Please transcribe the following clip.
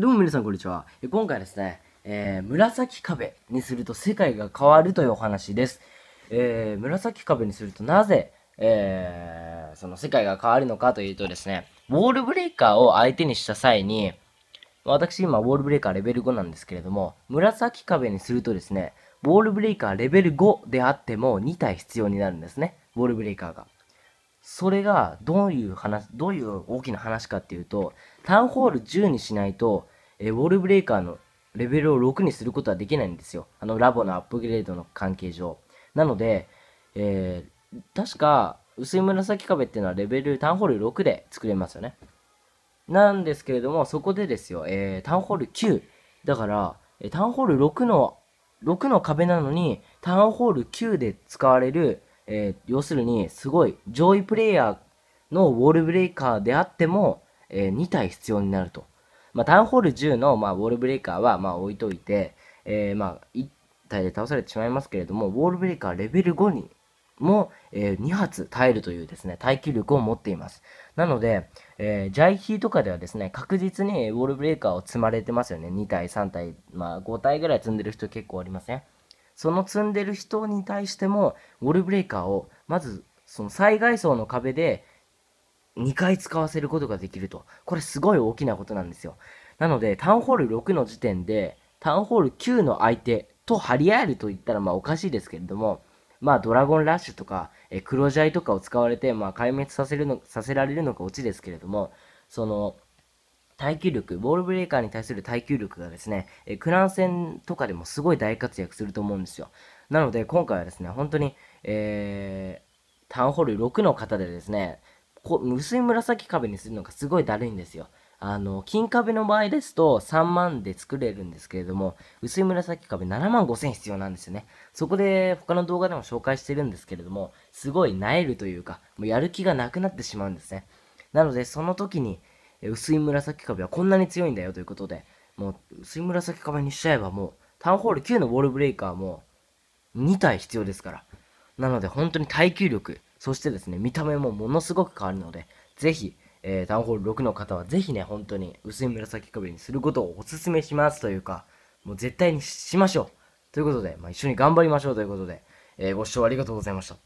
どうも皆さんこんにちは。今回ですね、えー、紫壁にすると世界が変わるというお話です。えー、紫壁にするとなぜ、えー、その世界が変わるのかというとですね、ウォールブレイカーを相手にした際に、私今ウォールブレイカーレベル5なんですけれども、紫壁にするとですね、ウォールブレイカーレベル5であっても2体必要になるんですね、ウォールブレイカーが。それがどういう話、どういう大きな話かっていうと、タウンホール10にしないと、えウォールブレイカーのレベルを6にすることはできないんですよ。あのラボのアップグレードの関係上。なので、えー、確か薄い紫壁っていうのはレベルタウンホール6で作れますよね。なんですけれども、そこでですよ、えー、タウンホール9。だから、えタウンホール6の、6の壁なのに、タウンホール9で使われるえー、要するに、すごい上位プレイヤーのウォールブレイカーであっても、えー、2体必要になると。まあ、タウンホール10の、まあ、ウォールブレイカーは、まあ、置いといて、えー、まあ、1体で倒されてしまいますけれども、ウォールブレイカーレベル5にも、えー、2発耐えるというですね、耐久力を持っています。なので、えー、ジャイヒーとかではですね、確実にウォールブレイカーを積まれてますよね。2体、3体、まあ、5体ぐらい積んでる人結構ありません、ね、その積んでる人に対しても、ウォールブレーカーを、まず、その災害層の壁で、2回使わせることができると。これすごい大きなことなんですよ。なので、タウンホール6の時点で、タウンホール9の相手と張り合えると言ったら、まあおかしいですけれども、まあドラゴンラッシュとか、え黒ジャイとかを使われて、まあ壊滅させるの、させられるのがオチですけれども、その、耐久力、ボールブレーカーに対する耐久力がですね、えクラン戦とかでもすごい大活躍すると思うんですよ。なので、今回はですね、本当に、えー、タウンホール6の方でですね、こ薄い紫壁にするのがすごいだるいんですよ。あの、金壁の場合ですと3万で作れるんですけれども、薄い紫壁7万5000必要なんですよね。そこで他の動画でも紹介してるんですけれども、すごい萎えるというか、もうやる気がなくなってしまうんですね。なので、その時に、薄い紫壁はこんなに強いんだよということで、もう薄い紫壁にしちゃえばもう、タウンホール9のウォールブレイカーも2体必要ですから。なので本当に耐久力、そしてですね、見た目もものすごく変わるので、ぜひ、えー、タウンホール6の方はぜひね、本当に薄い紫壁にすることをお勧めしますというか、もう絶対にしましょうということで、まあ、一緒に頑張りましょうということで、えー、ご視聴ありがとうございました。